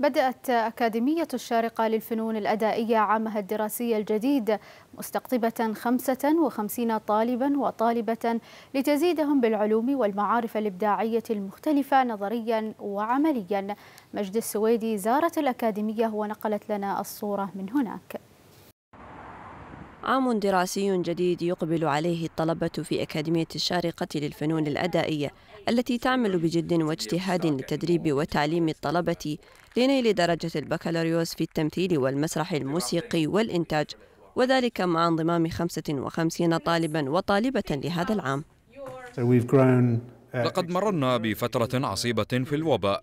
بدأت أكاديمية الشارقة للفنون الأدائية عامها الدراسي الجديد مستقطبة 55 طالبا وطالبة لتزيدهم بالعلوم والمعارف الإبداعية المختلفة نظريا وعمليا مجد السويدي زارت الأكاديمية ونقلت لنا الصورة من هناك عام دراسي جديد يقبل عليه الطلبة في أكاديمية الشارقة للفنون الأدائية التي تعمل بجد واجتهاد لتدريب وتعليم الطلبة لنيل درجة البكالوريوس في التمثيل والمسرح الموسيقي والإنتاج وذلك مع انضمام 55 طالبا وطالبة لهذا العام uh, لقد مررنا بفترة عصيبة في الوباء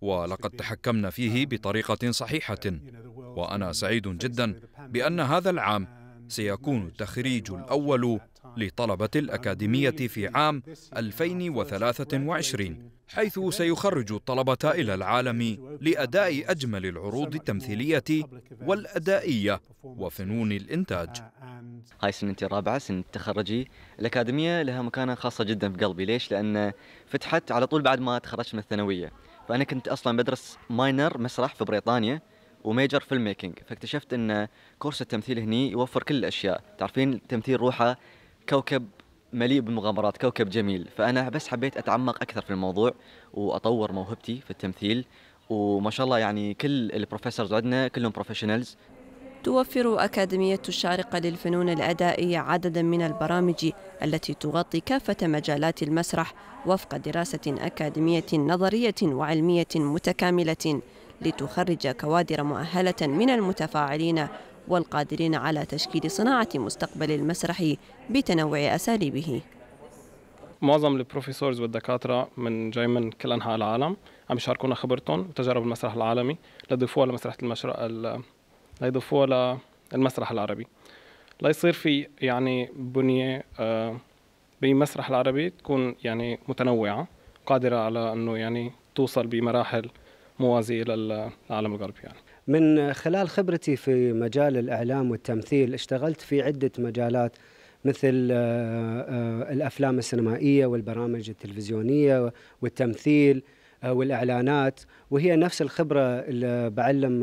ولقد تحكمنا فيه بطريقة صحيحة وأنا سعيد جدا بأن هذا العام سيكون التخريج الأول لطلبة الأكاديمية في عام 2023 حيث سيخرج الطلبة إلى العالم لأداء أجمل العروض التمثيلية والأدائية وفنون الإنتاج هاي سنتي الرابعة سنة تخرجي الأكاديمية لها مكانة خاصة جدا في قلبي ليش؟ لأن فتحت على طول بعد ما تخرجت من الثانوية فأنا كنت أصلا بدرس ماينر مسرح في بريطانيا وميجر فيلم ميكينج فاكتشفت ان كورس التمثيل هني يوفر كل الاشياء تعرفين التمثيل روحه كوكب مليء بالمغامرات كوكب جميل فانا بس حبيت اتعمق اكثر في الموضوع واطور موهبتي في التمثيل وما شاء الله يعني كل البروفيسورز عندنا كلهم بروفيشنالز توفر أكاديمية الشارقة للفنون الأدائية عددا من البرامج التي تغطي كافة مجالات المسرح وفق دراسة أكاديمية نظرية وعلمية متكاملة لتخرج كوادر مؤهلة من المتفاعلين والقادرين على تشكيل صناعة مستقبل المسرح بتنوع أساليبه معظم البروفيسورز والدكاترة من جاي من كل أنحاء العالم عم يشاركونا خبرتهم وتجارب المسرح العالمي ليضيفوها لمسرح المشرق ليضيفوها للمسرح العربي ليصير في يعني بنية آه، بمسرح العربي تكون يعني متنوعة قادرة على أنه يعني توصل بمراحل موازيه للعالم الغربي يعني. من خلال خبرتي في مجال الإعلام والتمثيل اشتغلت في عدة مجالات مثل آه، آه، الأفلام السينمائية والبرامج التلفزيونية والتمثيل آه، والإعلانات وهي نفس الخبرة اللي بعلم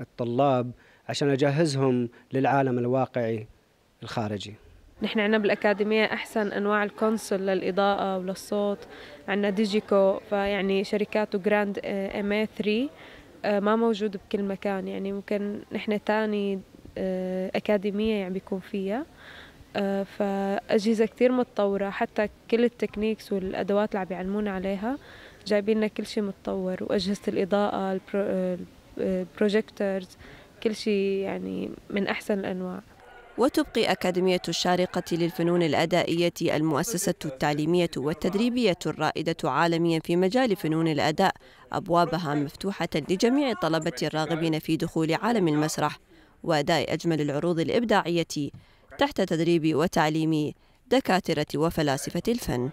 الطلاب عشان أجهزهم للعالم الواقعي الخارجي نحن عنا بالأكاديمية أحسن أنواع الكونسول للإضاءة وللصوت عنا ديجيكو فيعني شركاته جراند آه، ام اي 3 آه، ما موجود بكل مكان يعني ممكن نحن تاني آه، أكاديمية يعني بيكون فيها فأجهزة كتير متطورة حتى كل التكنيكس والأدوات اللي عم يعلمونا عليها جايبين لنا كل شيء متطور وأجهزة الإضاءة البروجيكتورز كل شيء يعني من أحسن الأنواع وتبقي أكاديمية الشارقة للفنون الأدائية المؤسسة التعليمية والتدريبية الرائدة عالميا في مجال فنون الأداء أبوابها مفتوحة لجميع الطلبة الراغبين في دخول عالم المسرح وأداء أجمل العروض الإبداعية تحت تدريب وتعليم دكاترة وفلاسفة الفن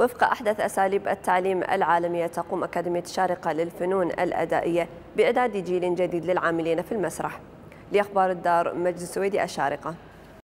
وفق أحدث أساليب التعليم العالمية تقوم أكاديمية الشارقة للفنون الأدائية بإعداد جيل جديد للعاملين في المسرح لأخبار الدار مجلس سويدي الشارقة